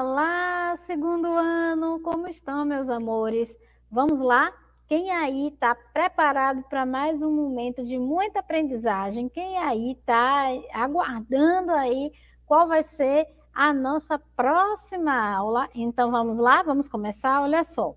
Olá, segundo ano, como estão, meus amores? Vamos lá? Quem aí está preparado para mais um momento de muita aprendizagem? Quem aí está aguardando aí qual vai ser a nossa próxima aula? Então vamos lá, vamos começar. Olha só,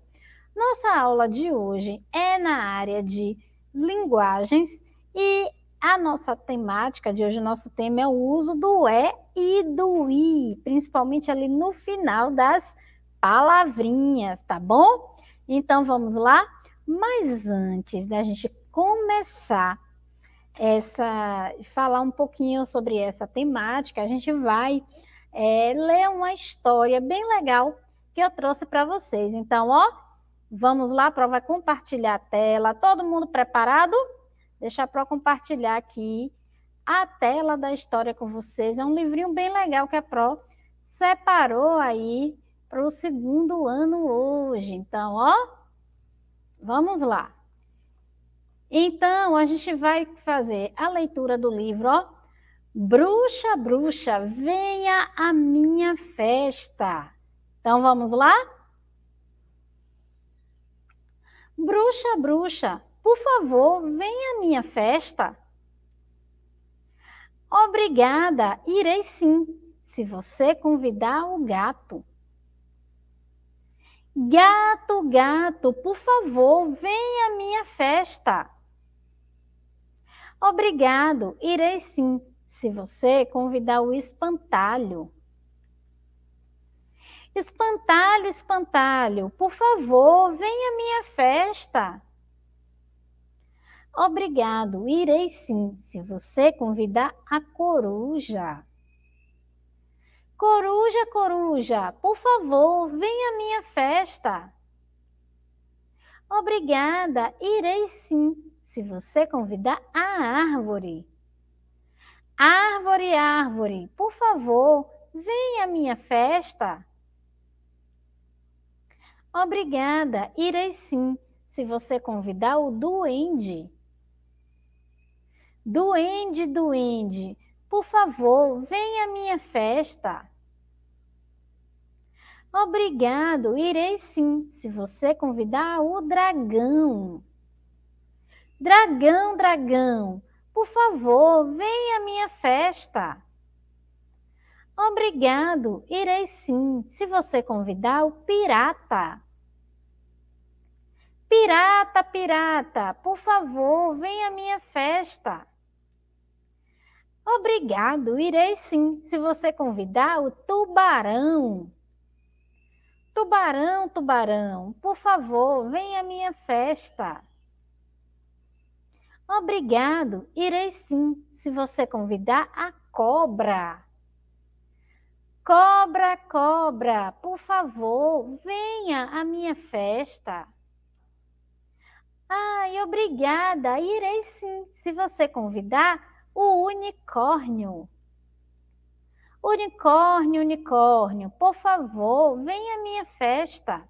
nossa aula de hoje é na área de linguagens e a nossa temática de hoje, o nosso tema é o uso do é e do i, principalmente ali no final das palavrinhas, tá bom? Então vamos lá? Mas antes da gente começar essa falar um pouquinho sobre essa temática, a gente vai é, ler uma história bem legal que eu trouxe para vocês. Então, ó, vamos lá, a prova compartilhar a tela. Todo mundo preparado? Preparado? deixar para compartilhar aqui a tela da história com vocês. É um livrinho bem legal que a Pro separou aí para o segundo ano hoje. Então, ó, vamos lá. Então, a gente vai fazer a leitura do livro, ó. Bruxa, bruxa, venha à minha festa. Então, vamos lá? Bruxa, bruxa, por favor, venha à minha festa. Obrigada, irei sim, se você convidar o gato. Gato, gato, por favor, venha à minha festa. Obrigado, irei sim, se você convidar o espantalho. Espantalho, espantalho, por favor, venha à minha festa. Obrigado, irei sim, se você convidar a coruja. Coruja, coruja, por favor, venha à minha festa. Obrigada, irei sim, se você convidar a árvore. Árvore, árvore, por favor, venha à minha festa. Obrigada, irei sim, se você convidar o duende. Duende, duende, por favor, venha à minha festa. Obrigado, irei sim, se você convidar o dragão. Dragão, dragão, por favor, venha à minha festa. Obrigado, irei sim, se você convidar o pirata. Pirata, pirata, por favor, venha à minha festa. Obrigado, irei sim, se você convidar o tubarão. Tubarão, tubarão, por favor, venha à minha festa. Obrigado, irei sim, se você convidar a cobra. Cobra, cobra, por favor, venha à minha festa. Ai, obrigada, irei sim, se você convidar o unicórnio. Unicórnio, unicórnio, por favor, venha à minha festa.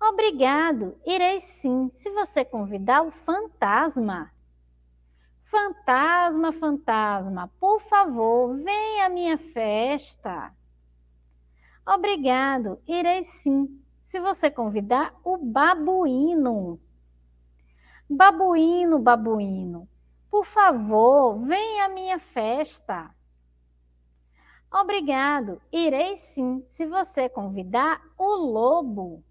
Obrigado, irei sim, se você convidar o fantasma. Fantasma, fantasma, por favor, venha à minha festa. Obrigado, irei sim, se você convidar o babuíno. Babuíno, babuíno, por favor, venha à minha festa. Obrigado, irei sim, se você convidar o lobo.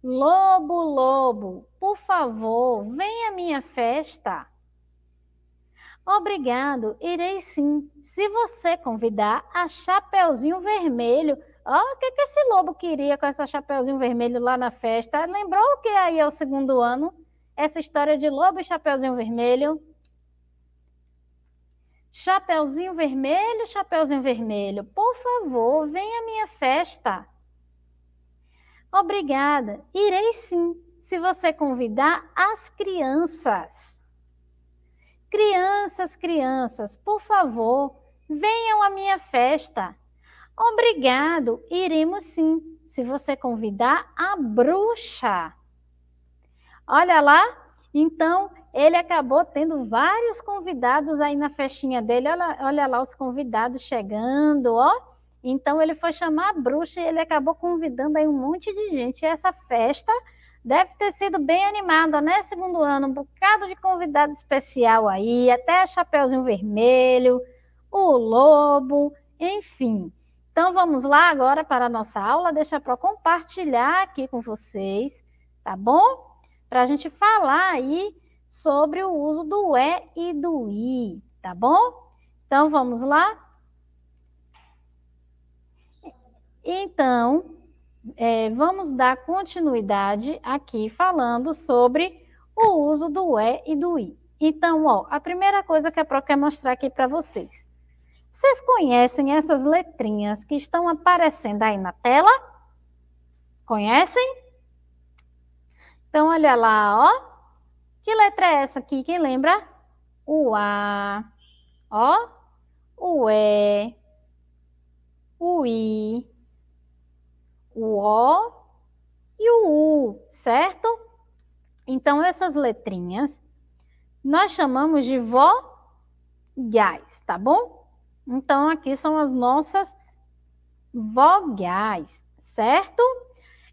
Lobo, lobo, por favor, venha à minha festa. Obrigado, irei sim, se você convidar a Chapeuzinho Vermelho. Olha oh, o que, que esse lobo queria com essa Chapeuzinho Vermelho lá na festa? Lembrou que aí é o segundo ano? essa história de Lobo e Chapeuzinho Vermelho. Chapeuzinho Vermelho, Chapeuzinho Vermelho, por favor, venha à minha festa. Obrigada, irei sim, se você convidar as crianças. Crianças, crianças, por favor, venham à minha festa. Obrigado, iremos sim, se você convidar a bruxa. Olha lá. Então, ele acabou tendo vários convidados aí na festinha dele. Olha, olha lá os convidados chegando, ó. Então, ele foi chamar a bruxa e ele acabou convidando aí um monte de gente. E essa festa deve ter sido bem animada, né? Segundo ano, um bocado de convidado especial aí, até Chapeuzinho Vermelho, o Lobo, enfim. Então vamos lá agora para a nossa aula. Deixa para compartilhar aqui com vocês, tá bom? para a gente falar aí sobre o uso do E é e do I, tá bom? Então vamos lá? Então, é, vamos dar continuidade aqui falando sobre o uso do E é e do I. Então, ó, a primeira coisa que a Pro quer mostrar aqui para vocês. Vocês conhecem essas letrinhas que estão aparecendo aí na tela? Conhecem? Então, olha lá, ó. Que letra é essa aqui? Quem lembra? O A, ó. O E, o I, o O e o U, certo? Então, essas letrinhas nós chamamos de vogais, tá bom? Então, aqui são as nossas vogais, certo?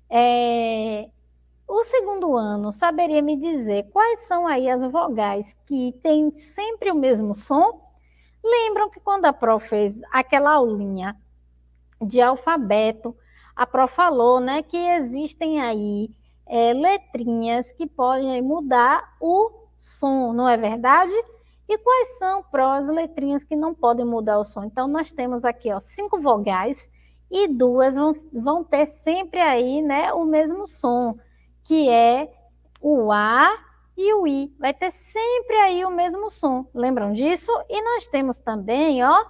É, o segundo ano saberia me dizer quais são aí as vogais que têm sempre o mesmo som? Lembram que quando a prof fez aquela aulinha de alfabeto, a prof falou né, que existem aí é, letrinhas que podem mudar o som, não é verdade? E quais são, as letrinhas que não podem mudar o som? Então, nós temos aqui ó, cinco vogais e duas vão, vão ter sempre aí né, o mesmo som que é o A e o I. Vai ter sempre aí o mesmo som. Lembram disso? E nós temos também, ó,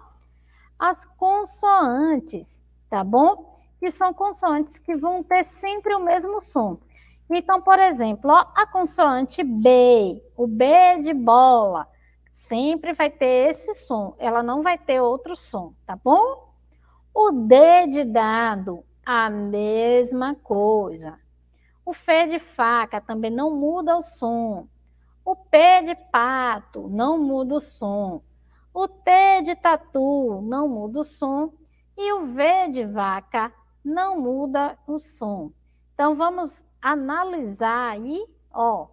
as consoantes, tá bom? Que são consoantes que vão ter sempre o mesmo som. Então, por exemplo, ó, a consoante B, o B de bola, sempre vai ter esse som, ela não vai ter outro som, tá bom? O D de dado, a mesma coisa. O fé de faca também não muda o som. O pé de pato não muda o som. O T de tatu não muda o som. E o V de vaca não muda o som. Então vamos analisar aí, ó,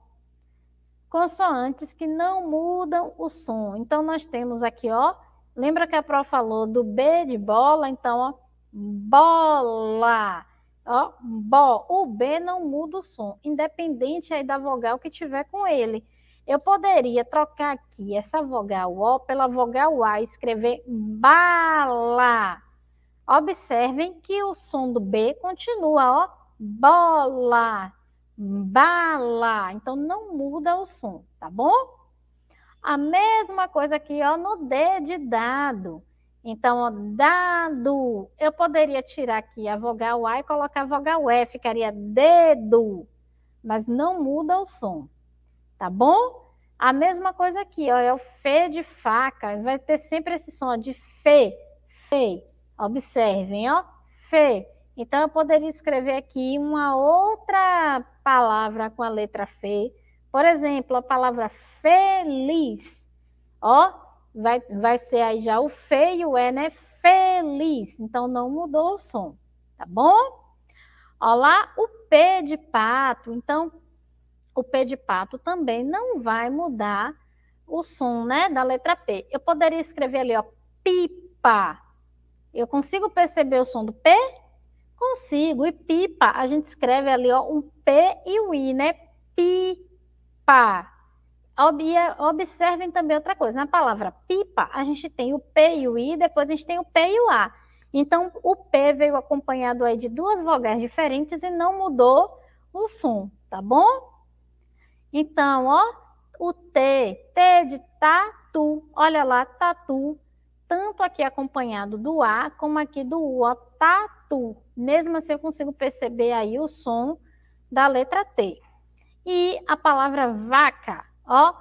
consoantes que não mudam o som. Então nós temos aqui, ó, lembra que a Pro falou do B de bola? Então, ó, bola. Ó, bó. O B não muda o som, independente aí da vogal que tiver com ele. Eu poderia trocar aqui essa vogal O pela vogal A e escrever bala. Observem que o som do B continua, ó, bola, bala. Então não muda o som, tá bom? A mesma coisa aqui, ó, no D de dado. Então, dado, eu poderia tirar aqui a vogal A e colocar a vogal E, ficaria dedo, mas não muda o som, tá bom? A mesma coisa aqui, ó, é o Fê de faca, vai ter sempre esse som ó, de Fê, Fê, observem, ó, Fê. Então, eu poderia escrever aqui uma outra palavra com a letra Fê, por exemplo, a palavra feliz, ó, vai, vai ser aí já o feio é, né? Feliz. Então não mudou o som, tá bom? Olá, o P de pato. Então, o P de pato também não vai mudar o som, né, da letra P. Eu poderia escrever ali, ó, pipa. Eu consigo perceber o som do P? Consigo. E pipa, a gente escreve ali, ó, um P e um I, né? Pipa observem também outra coisa. Na palavra pipa, a gente tem o P e o I, depois a gente tem o P e o A. Então, o P veio acompanhado aí de duas vogais diferentes e não mudou o som, tá bom? Então, ó, o T, T de tatu, olha lá, tatu, tanto aqui acompanhado do A como aqui do U, ó, tatu. Mesmo assim, eu consigo perceber aí o som da letra T. E a palavra vaca, Ó,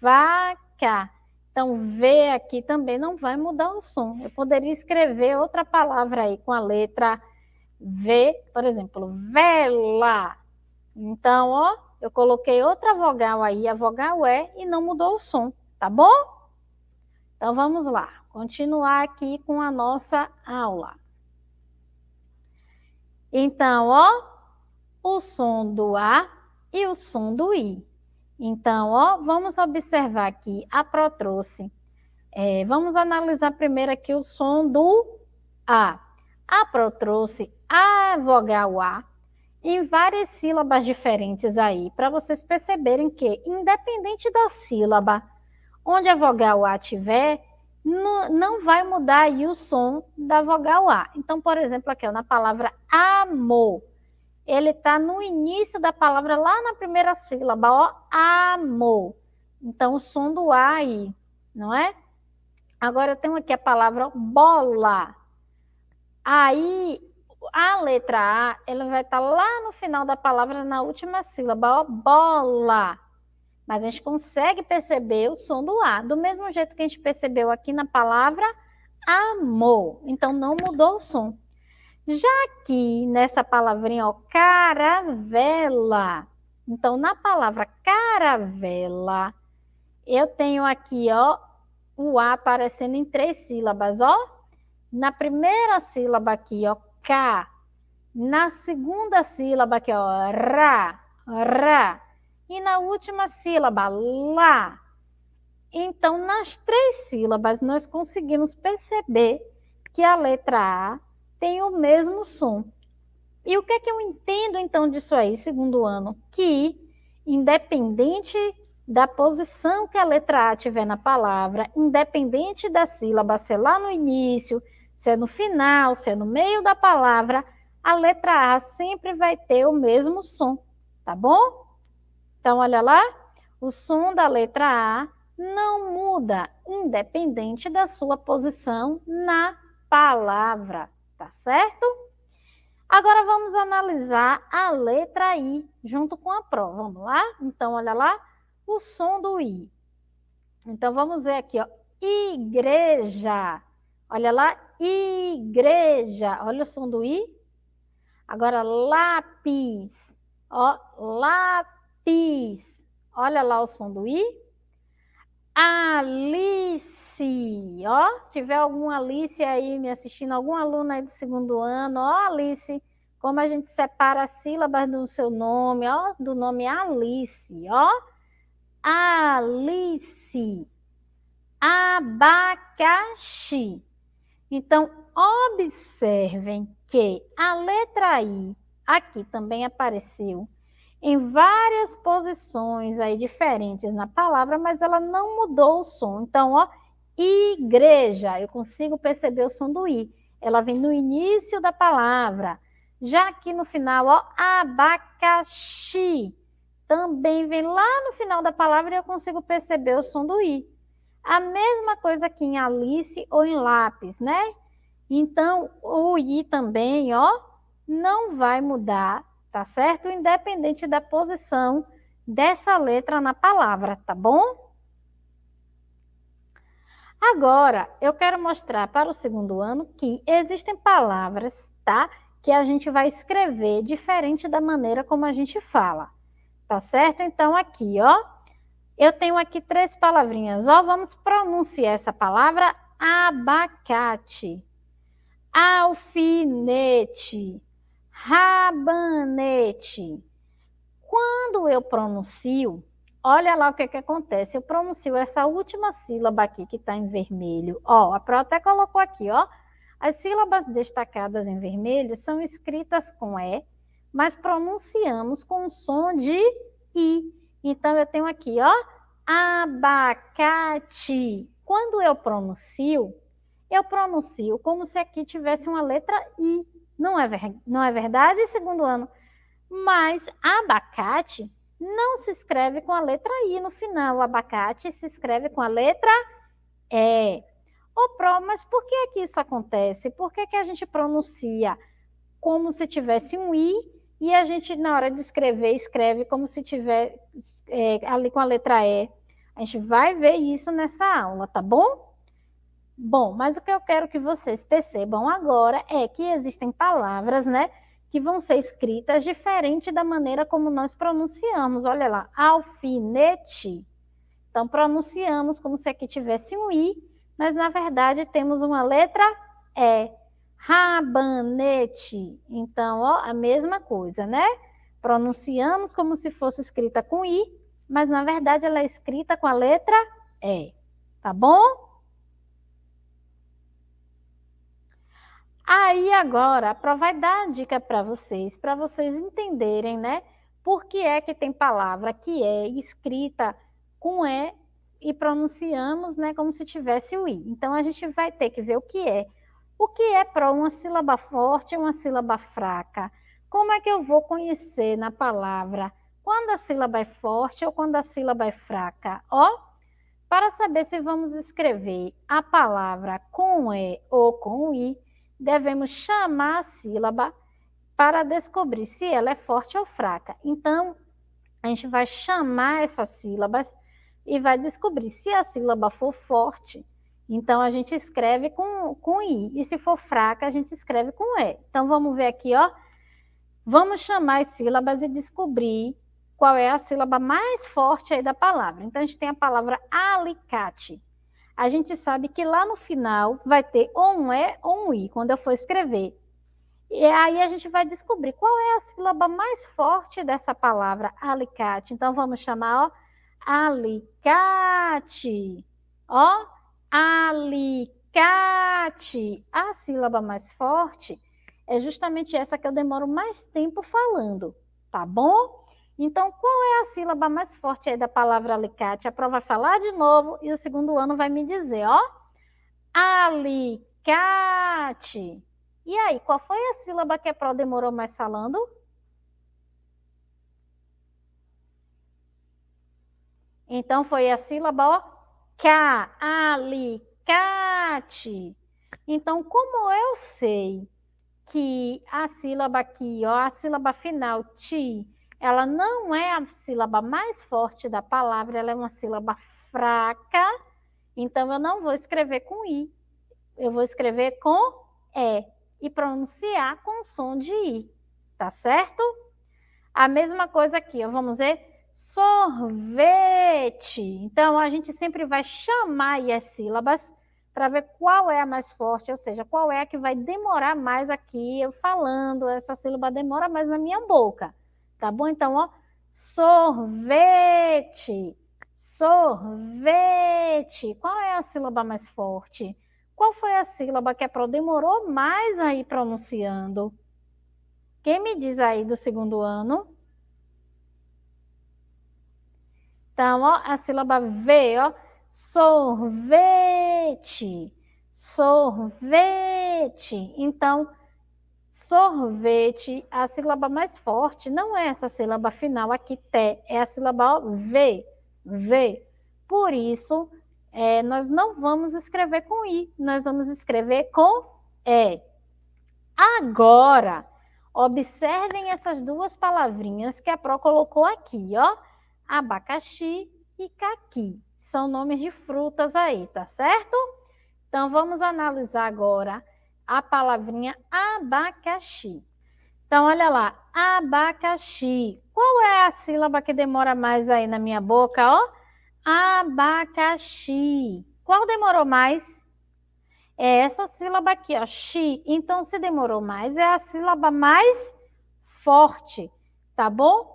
vaca. Então, V aqui também não vai mudar o som. Eu poderia escrever outra palavra aí com a letra V, por exemplo, vela. Então, ó, eu coloquei outra vogal aí, a vogal E, e não mudou o som, tá bom? Então, vamos lá. Continuar aqui com a nossa aula. Então, ó, o som do A e o som do I. Então, ó, vamos observar aqui a protrouxe. É, vamos analisar primeiro aqui o som do A. A protrouxe a vogal A em várias sílabas diferentes aí, para vocês perceberem que, independente da sílaba, onde a vogal A tiver, no, não vai mudar aí o som da vogal A. Então, por exemplo, aqui ó, na palavra amor ele está no início da palavra, lá na primeira sílaba, ó, amor. Então, o som do A aí, não é? Agora, eu tenho aqui a palavra bola. Aí, a letra A, ela vai estar tá lá no final da palavra, na última sílaba, ó, bola. Mas a gente consegue perceber o som do A, do mesmo jeito que a gente percebeu aqui na palavra amor. Então, não mudou o som. Já que nessa palavrinha, ó, caravela. Então, na palavra caravela, eu tenho aqui, ó, o A aparecendo em três sílabas, ó. Na primeira sílaba aqui, ó, K. Na segunda sílaba aqui, ó, Ra, Ra. E na última sílaba, Lá. Então, nas três sílabas, nós conseguimos perceber que a letra A tem o mesmo som. E o que é que eu entendo então disso aí, segundo ano? Que, independente da posição que a letra A tiver na palavra, independente da sílaba, ser é lá no início, se é no final, se é no meio da palavra, a letra A sempre vai ter o mesmo som, tá bom? Então, olha lá, o som da letra A não muda, independente da sua posição na palavra tá certo? Agora vamos analisar a letra I junto com a prova. Vamos lá? Então, olha lá o som do I. Então, vamos ver aqui, ó. Igreja. Olha lá, igreja. Olha o som do I. Agora, lápis. Ó, lápis. Olha lá o som do I. Alice, ó, se tiver alguma Alice aí me assistindo, algum aluno aí do segundo ano, ó, Alice, como a gente separa as sílabas do seu nome, ó, do nome Alice, ó. Alice, abacaxi. Então, observem que a letra I aqui também apareceu em várias posições aí diferentes na palavra, mas ela não mudou o som. Então, ó, igreja, eu consigo perceber o som do i. Ela vem no início da palavra. Já aqui no final, ó, abacaxi, também vem lá no final da palavra e eu consigo perceber o som do i. A mesma coisa aqui em Alice ou em lápis, né? Então, o i também, ó, não vai mudar tá certo? Independente da posição dessa letra na palavra, tá bom? Agora, eu quero mostrar para o segundo ano que existem palavras, tá? Que a gente vai escrever diferente da maneira como a gente fala, tá certo? Então, aqui, ó, eu tenho aqui três palavrinhas, ó, vamos pronunciar essa palavra abacate, alfinete, rabanete. Quando eu pronuncio, olha lá o que, que acontece. Eu pronuncio essa última sílaba aqui que está em vermelho. Ó, a Pro até colocou aqui, ó. As sílabas destacadas em vermelho são escritas com E, mas pronunciamos com o som de I. Então, eu tenho aqui, ó, abacate. Quando eu pronuncio, eu pronuncio como se aqui tivesse uma letra I. Não é, ver, não é verdade, segundo ano. Mas abacate não se escreve com a letra I no final. O abacate se escreve com a letra E. Ô, Pro, mas por que, é que isso acontece? Por que, é que a gente pronuncia como se tivesse um I e a gente, na hora de escrever, escreve como se tiver é, ali com a letra E? A gente vai ver isso nessa aula, tá bom? Bom, mas o que eu quero que vocês percebam agora é que existem palavras, né, que vão ser escritas diferente da maneira como nós pronunciamos. Olha lá, alfinete. Então pronunciamos como se aqui tivesse um i, mas na verdade temos uma letra e. Rabanete. Então, ó, a mesma coisa, né? Pronunciamos como se fosse escrita com i, mas na verdade ela é escrita com a letra e. Tá bom? Aí agora, a Pro vai dar a dica para vocês, para vocês entenderem, né? Por que é que tem palavra que é escrita com E e pronunciamos, né, como se tivesse o I. Então a gente vai ter que ver o que é. O que é Pro? Uma sílaba forte, uma sílaba fraca. Como é que eu vou conhecer na palavra quando a sílaba é forte ou quando a sílaba é fraca? Ó, para saber se vamos escrever a palavra com E ou com I, devemos chamar a sílaba para descobrir se ela é forte ou fraca. Então, a gente vai chamar essas sílabas e vai descobrir se a sílaba for forte, então a gente escreve com, com I, e se for fraca, a gente escreve com E. Então vamos ver aqui, ó. Vamos chamar as sílabas e descobrir qual é a sílaba mais forte aí da palavra. Então a gente tem a palavra alicate a gente sabe que lá no final vai ter ou um E é ou um I, quando eu for escrever. E aí a gente vai descobrir qual é a sílaba mais forte dessa palavra, alicate. Então vamos chamar, ó, alicate. Ó, alicate. A sílaba mais forte é justamente essa que eu demoro mais tempo falando, tá bom? Então, qual é a sílaba mais forte aí da palavra alicate? A prova vai falar de novo e o segundo ano vai me dizer, ó, alicate. E aí, qual foi a sílaba que a prova demorou mais falando? Então, foi a sílaba, ó, ca, alicate. Então, como eu sei que a sílaba aqui, ó, a sílaba final, ti, ela não é a sílaba mais forte da palavra, ela é uma sílaba fraca, então eu não vou escrever com I, eu vou escrever com E e pronunciar com som de I, tá certo? A mesma coisa aqui, ó, vamos ver sorvete. Então a gente sempre vai chamar as sílabas para ver qual é a mais forte, ou seja, qual é a que vai demorar mais aqui eu falando, essa sílaba demora mais na minha boca. Tá bom? Então, ó, sorvete. Sorvete. Qual é a sílaba mais forte? Qual foi a sílaba que a Pro demorou mais aí pronunciando? Quem me diz aí do segundo ano? Então, ó, a sílaba V, ó, sorvete, sorvete. Então, sorvete, a sílaba mais forte não é essa sílaba final aqui, té, é a sílaba V, V. Por isso, é, nós não vamos escrever com I, nós vamos escrever com E. Agora, observem essas duas palavrinhas que a Pro colocou aqui, ó, abacaxi e caqui. São nomes de frutas aí, tá certo? Então, vamos analisar agora a palavrinha abacaxi. Então, olha lá, abacaxi. Qual é a sílaba que demora mais aí na minha boca, ó? Abacaxi. Qual demorou mais? É essa sílaba aqui, ó, xi. Então, se demorou mais, é a sílaba mais forte, tá bom?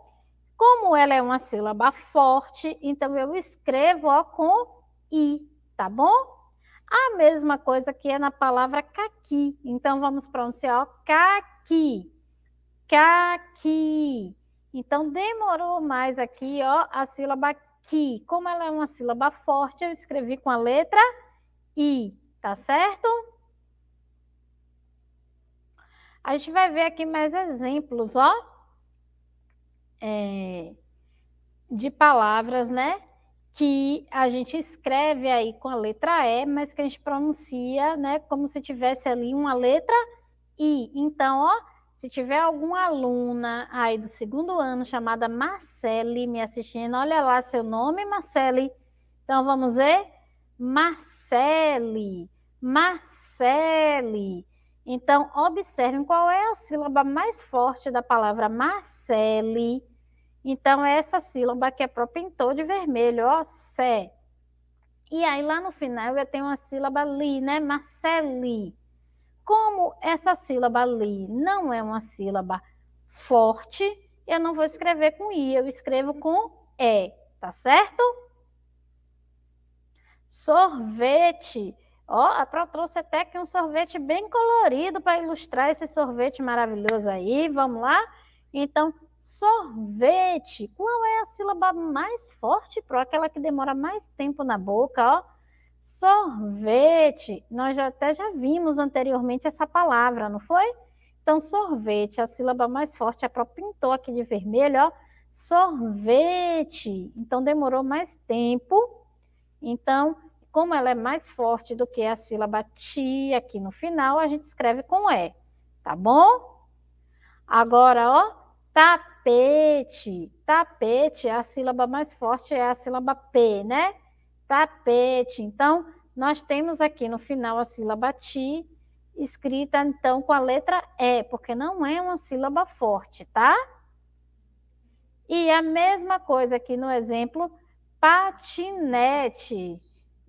Como ela é uma sílaba forte, então eu escrevo ó, com i, tá bom? A mesma coisa que é na palavra caqui. Então vamos pronunciar ó, caqui. Caqui. Então demorou mais aqui, ó, a sílaba que. Como ela é uma sílaba forte, eu escrevi com a letra i, tá certo? A gente vai ver aqui mais exemplos, ó, é, de palavras, né? que a gente escreve aí com a letra E, mas que a gente pronuncia, né, como se tivesse ali uma letra I. Então, ó, se tiver alguma aluna aí do segundo ano chamada Marcele me assistindo, olha lá seu nome, Marcele. Então vamos ver? Marcele, Marcele. Então observem qual é a sílaba mais forte da palavra Marcele então, é essa sílaba que a é o pintou de vermelho, ó, sé. E aí, lá no final, eu tenho uma sílaba li, né? Marceli. Como essa sílaba li não é uma sílaba forte, eu não vou escrever com i, eu escrevo com e, tá certo? Sorvete. Ó, a Pro trouxe até aqui um sorvete bem colorido para ilustrar esse sorvete maravilhoso aí. Vamos lá? Então, Sorvete. Qual é a sílaba mais forte pro aquela que demora mais tempo na boca, ó? Sorvete. Nós já, até já vimos anteriormente essa palavra, não foi? Então, sorvete, a sílaba mais forte é pró pintou aqui de vermelho, ó. Sorvete. Então, demorou mais tempo. Então, como ela é mais forte do que a sílaba ti aqui no final, a gente escreve com E, tá bom? Agora, ó, tá tapete. Tapete, é a sílaba mais forte é a sílaba P, né? Tapete. Então, nós temos aqui no final a sílaba ti, escrita então com a letra E, porque não é uma sílaba forte, tá? E a mesma coisa aqui no exemplo, patinete.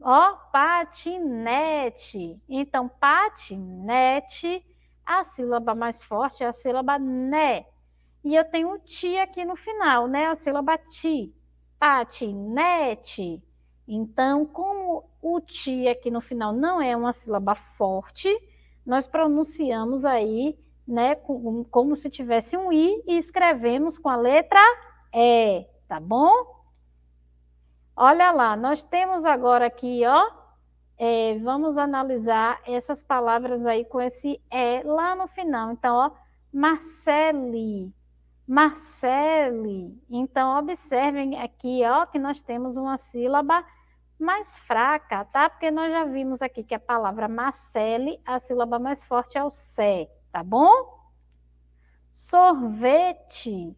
Ó, patinete. Então, patinete, a sílaba mais forte é a sílaba né e eu tenho o ti aqui no final, né? A sílaba ti, patinete. Então, como o ti aqui no final não é uma sílaba forte, nós pronunciamos aí, né, como, como se tivesse um i e escrevemos com a letra E, tá bom? Olha lá, nós temos agora aqui, ó, é, vamos analisar essas palavras aí com esse E lá no final. Então, ó, Marcele, Marcele. Então, observem aqui, ó, que nós temos uma sílaba mais fraca, tá? Porque nós já vimos aqui que a palavra Marcele, a sílaba mais forte é o sé, tá bom? Sorvete,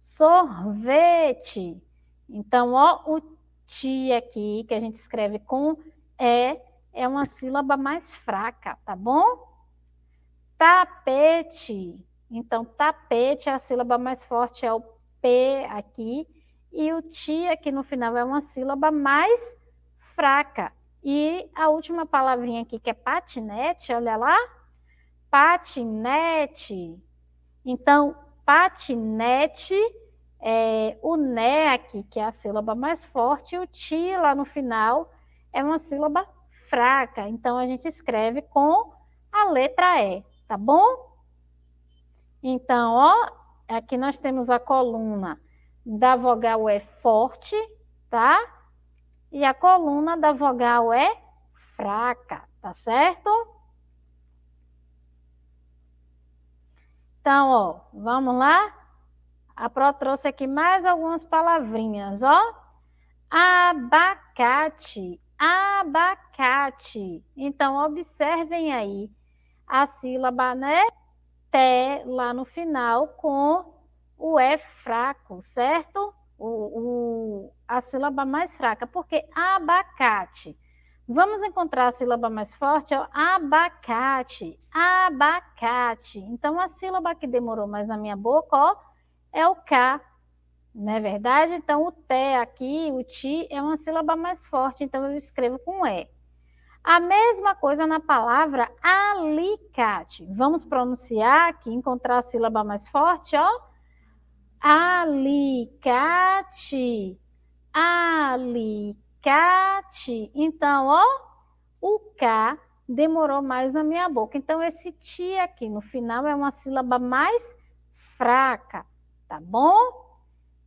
sorvete. Então, ó, o ti aqui, que a gente escreve com é, é uma sílaba mais fraca, tá bom? Tapete, então, tapete, é a sílaba mais forte é o P aqui, e o ti aqui no final é uma sílaba mais fraca. E a última palavrinha aqui, que é patinete, olha lá, patinete. Então, patinete, é, o né aqui, que é a sílaba mais forte, e o ti lá no final é uma sílaba fraca. Então, a gente escreve com a letra E, tá bom? Então, ó, aqui nós temos a coluna da vogal E é forte, tá? E a coluna da vogal E é fraca, tá certo? Então, ó, vamos lá? A Pro trouxe aqui mais algumas palavrinhas, ó. Abacate, abacate. Então, observem aí a sílaba, né? lá no final com o E fraco, certo? O, o, a sílaba mais fraca, porque abacate. Vamos encontrar a sílaba mais forte, abacate, abacate. Então, a sílaba que demorou mais na minha boca, ó, é o K, não é verdade? Então, o T aqui, o t é uma sílaba mais forte, então eu escrevo com E. A mesma coisa na palavra alicate. Vamos pronunciar aqui, encontrar a sílaba mais forte, ó. Alicate. Alicate. Então, ó, o K demorou mais na minha boca. Então, esse ti aqui no final é uma sílaba mais fraca, tá bom?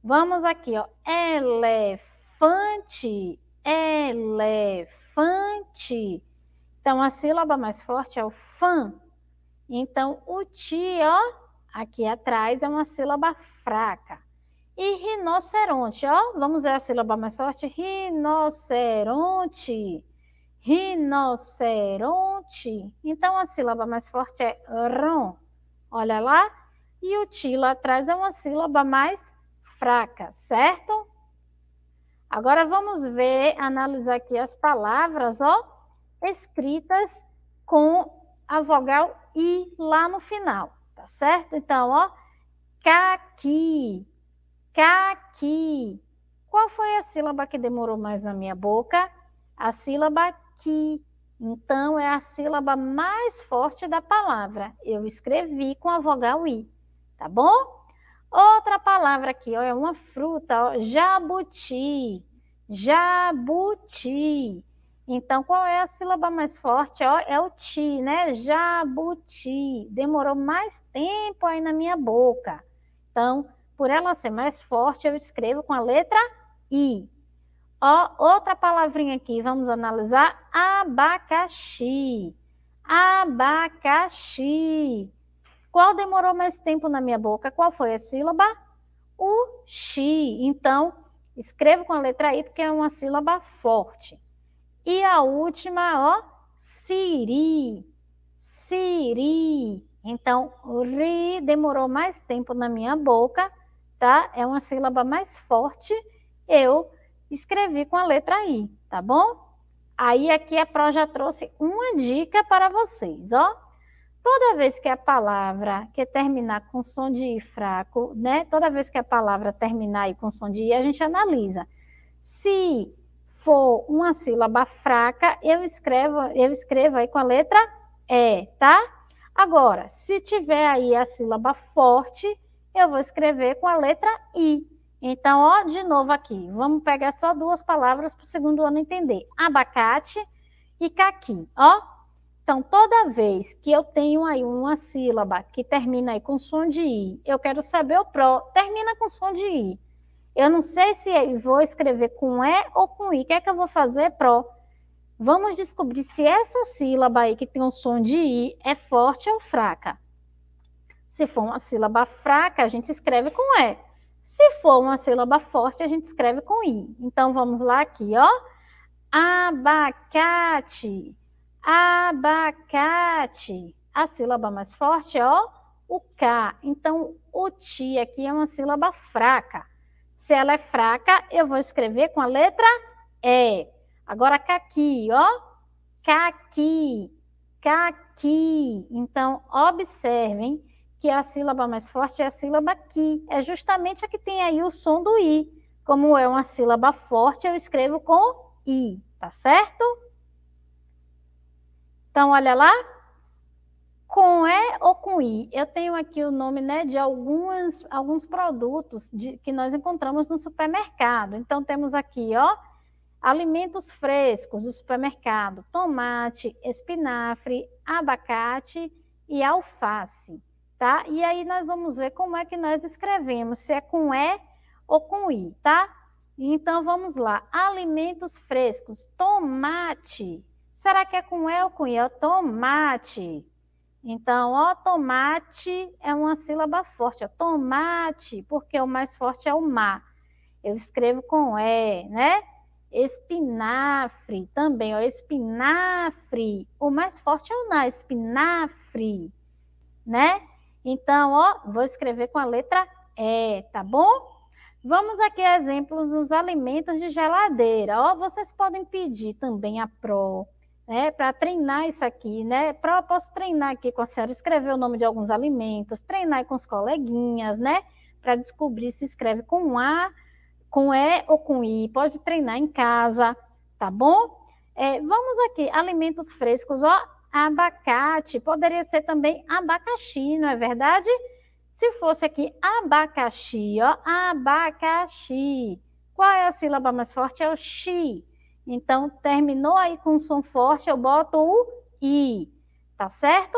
Vamos aqui, ó. Elefante, elefante elefante. Então, a sílaba mais forte é o fã. Então, o ti, ó, aqui atrás é uma sílaba fraca. E rinoceronte, ó, vamos ver a sílaba mais forte. Rinoceronte, rinoceronte. Então, a sílaba mais forte é ron, olha lá. E o ti lá atrás é uma sílaba mais fraca, certo? Agora vamos ver, analisar aqui as palavras, ó, escritas com a vogal i lá no final, tá certo? Então, ó, caqui, caqui. Qual foi a sílaba que demorou mais na minha boca? A sílaba qui. Então, é a sílaba mais forte da palavra. Eu escrevi com a vogal i, tá bom? Outra palavra aqui, ó, é uma fruta, ó, jabuti. Jabuti. Então, qual é a sílaba mais forte? Ó, é o ti, né? Jabuti. Demorou mais tempo aí na minha boca. Então, por ela ser mais forte, eu escrevo com a letra I. Ó, outra palavrinha aqui, vamos analisar. Abacaxi. Abacaxi. Qual demorou mais tempo na minha boca? Qual foi a sílaba? O xi. Então, escrevo com a letra I porque é uma sílaba forte. E a última, ó, siri. Siri. Então, o ri demorou mais tempo na minha boca, tá? É uma sílaba mais forte. Eu escrevi com a letra I, tá bom? Aí aqui a Pro já trouxe uma dica para vocês, ó toda vez que a palavra que terminar com som de i fraco, né? Toda vez que a palavra terminar aí com som de i, a gente analisa. Se for uma sílaba fraca, eu escrevo, eu escrevo aí com a letra E, tá? Agora, se tiver aí a sílaba forte, eu vou escrever com a letra I. Então, ó, de novo aqui, vamos pegar só duas palavras para o segundo ano entender: abacate e caqui, ó. Então, toda vez que eu tenho aí uma sílaba que termina aí com som de i, eu quero saber o pró, termina com som de i. Eu não sei se é, vou escrever com e ou com i. O que é que eu vou fazer pró? Vamos descobrir se essa sílaba aí que tem um som de i é forte ou fraca. Se for uma sílaba fraca, a gente escreve com e. Se for uma sílaba forte, a gente escreve com i. Então vamos lá aqui, ó. Abacate. Abacate. A sílaba mais forte é ó, o K. Então, o ti aqui é uma sílaba fraca. Se ela é fraca, eu vou escrever com a letra E. Agora, caqui, ó. Caqui, caqui. Então, observem que a sílaba mais forte é a sílaba qui. É justamente a que tem aí o som do I. Como é uma sílaba forte, eu escrevo com I, tá certo? Então, olha lá, com E ou com I. Eu tenho aqui o nome né, de algumas, alguns produtos de, que nós encontramos no supermercado. Então, temos aqui, ó, alimentos frescos do supermercado, tomate, espinafre, abacate e alface, tá? E aí nós vamos ver como é que nós escrevemos, se é com E ou com I, tá? Então, vamos lá. Alimentos frescos, tomate, Será que é com E ou com I? É o tomate. Então, ó, tomate é uma sílaba forte. Ó, tomate, porque o mais forte é o Má. Eu escrevo com E, né? Espinafre também, ó, espinafre. O mais forte é o na, espinafre, né? Então, ó, vou escrever com a letra E, tá bom? Vamos aqui a exemplos dos alimentos de geladeira. Ó, vocês podem pedir também a pró né, para treinar isso aqui, né? Pra, posso treinar aqui com a senhora, escrever o nome de alguns alimentos, treinar com os coleguinhas, né? Para descobrir se escreve com A, com E ou com I. Pode treinar em casa, tá bom? É, vamos aqui, alimentos frescos, ó, abacate, poderia ser também abacaxi, não é verdade? Se fosse aqui abacaxi, ó, abacaxi. Qual é a sílaba mais forte? É o xi. Então, terminou aí com som forte, eu boto o I, tá certo?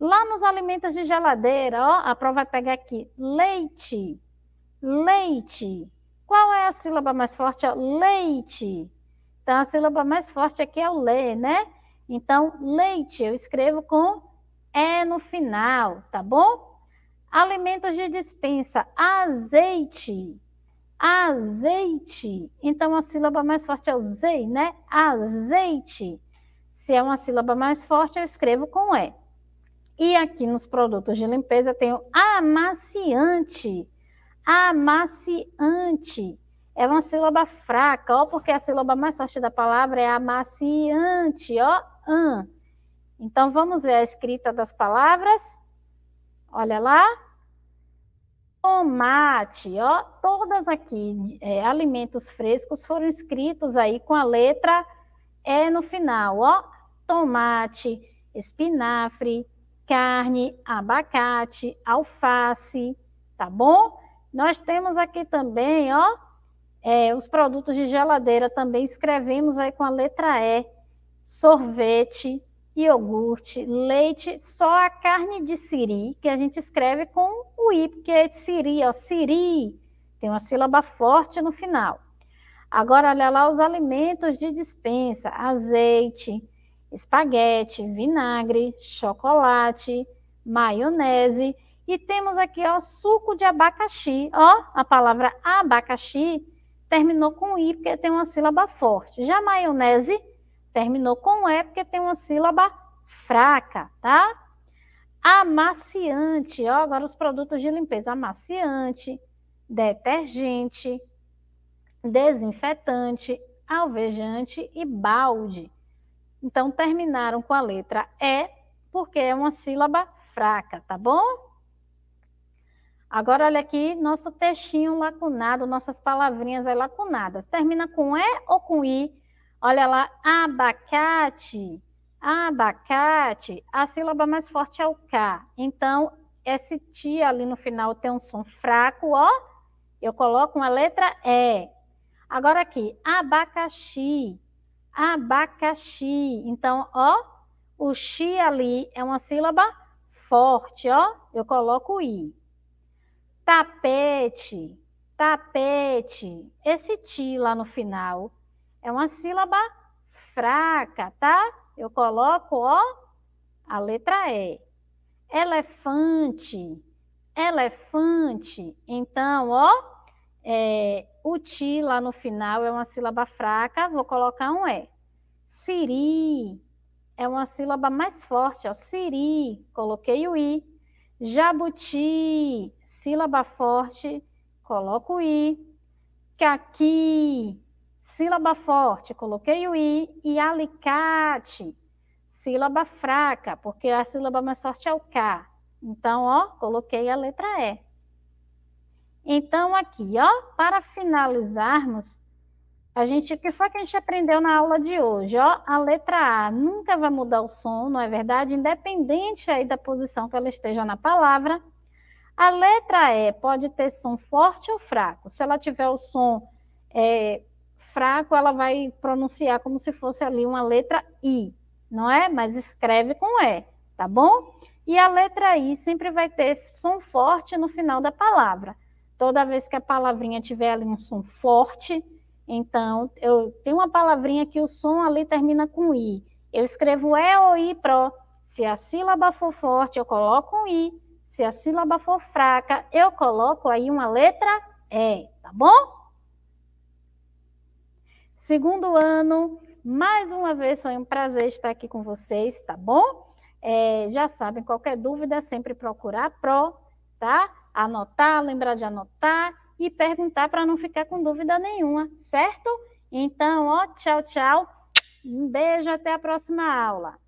Lá nos alimentos de geladeira, ó, a prova vai pegar aqui, leite, leite. Qual é a sílaba mais forte? É leite. Então, a sílaba mais forte aqui é o le, né? Então, leite, eu escrevo com E no final, tá bom? Alimentos de dispensa, azeite, Azeite. Então, a sílaba mais forte é o zei, né? Azeite. Se é uma sílaba mais forte, eu escrevo com E. E aqui nos produtos de limpeza tem o amaciante. Amaciante. É uma sílaba fraca, ó, porque a sílaba mais forte da palavra é amaciante, ó, an. Então, vamos ver a escrita das palavras. Olha lá tomate, ó, todas aqui, é, alimentos frescos foram escritos aí com a letra E no final, ó, tomate, espinafre, carne, abacate, alface, tá bom? Nós temos aqui também, ó, é, os produtos de geladeira também escrevemos aí com a letra E, sorvete, iogurte, leite, só a carne de siri, que a gente escreve com o i, porque é de siri, ó, siri, tem uma sílaba forte no final. Agora, olha lá os alimentos de dispensa: azeite, espaguete, vinagre, chocolate, maionese. E temos aqui, ó, suco de abacaxi. Ó, a palavra abacaxi terminou com i, porque tem uma sílaba forte. Já maionese Terminou com é porque tem uma sílaba fraca, tá? Amaciante, ó, agora os produtos de limpeza, amaciante, detergente, desinfetante, alvejante e balde. Então terminaram com a letra E, porque é uma sílaba fraca, tá bom? Agora olha aqui, nosso textinho lacunado, nossas palavrinhas aí é lacunadas. Termina com E ou com I? Olha lá, abacate. Abacate, a sílaba mais forte é o K. Então, esse T ali no final tem um som fraco, ó. Eu coloco uma letra E. Agora aqui, abacaxi. Abacaxi. Então, ó, o X ali é uma sílaba forte, ó. Eu coloco I. Tapete. Tapete. Esse T lá no final é uma sílaba fraca, tá? Eu coloco, ó, a letra E. Elefante, elefante. Então, ó, é, o ti lá no final é uma sílaba fraca, vou colocar um E. Siri é uma sílaba mais forte, ó. Siri, coloquei o I. Jabuti, sílaba forte, coloco o I. Caqui, sílaba forte, coloquei o i, e alicate, sílaba fraca, porque a sílaba mais forte é o k. Então, ó, coloquei a letra E. Então, aqui, ó, para finalizarmos, a gente, o que foi que a gente aprendeu na aula de hoje? Ó, a letra A nunca vai mudar o som, não é verdade? Independente aí da posição que ela esteja na palavra. A letra E pode ter som forte ou fraco. Se ela tiver o som é, fraco, ela vai pronunciar como se fosse ali uma letra I, não é? Mas escreve com E, tá bom? E a letra I sempre vai ter som forte no final da palavra. Toda vez que a palavrinha tiver ali um som forte, então eu tenho uma palavrinha que o som ali termina com I. Eu escrevo E ou I pro. Se a sílaba for forte, eu coloco um I. Se a sílaba for fraca, eu coloco aí uma letra E, tá bom? Segundo ano, mais uma vez foi um prazer estar aqui com vocês, tá bom? É, já sabem, qualquer dúvida, sempre procurar a PRO, tá? Anotar, lembrar de anotar e perguntar para não ficar com dúvida nenhuma, certo? Então, ó, tchau, tchau. Um beijo, até a próxima aula.